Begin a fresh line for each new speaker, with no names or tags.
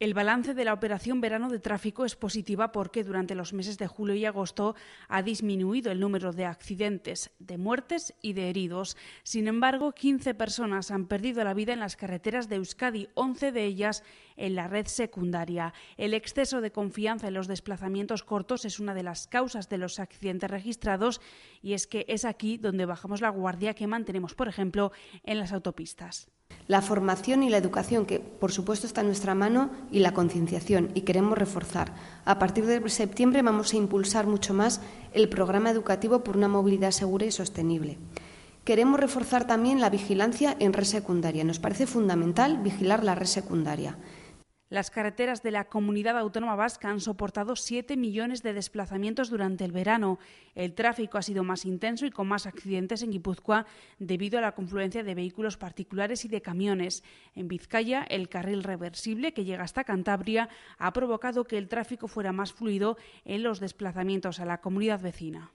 El balance de la operación verano de tráfico es positiva porque durante los meses de julio y agosto ha disminuido el número de accidentes, de muertes y de heridos. Sin embargo, 15 personas han perdido la vida en las carreteras de Euskadi, 11 de ellas en la red secundaria. El exceso de confianza en los desplazamientos cortos es una de las causas de los accidentes registrados y es que es aquí donde bajamos la guardia que mantenemos, por ejemplo, en las autopistas
la formación y la educación, que por supuesto está en nuestra mano, y la concienciación, y queremos reforzar. A partir de septiembre vamos a impulsar mucho más el programa educativo por una movilidad segura y sostenible. Queremos reforzar también la vigilancia en red secundaria. Nos parece fundamental vigilar la red secundaria.
Las carreteras de la comunidad autónoma vasca han soportado 7 millones de desplazamientos durante el verano. El tráfico ha sido más intenso y con más accidentes en Guipúzcoa debido a la confluencia de vehículos particulares y de camiones. En Vizcaya, el carril reversible que llega hasta Cantabria ha provocado que el tráfico fuera más fluido en los desplazamientos a la comunidad vecina.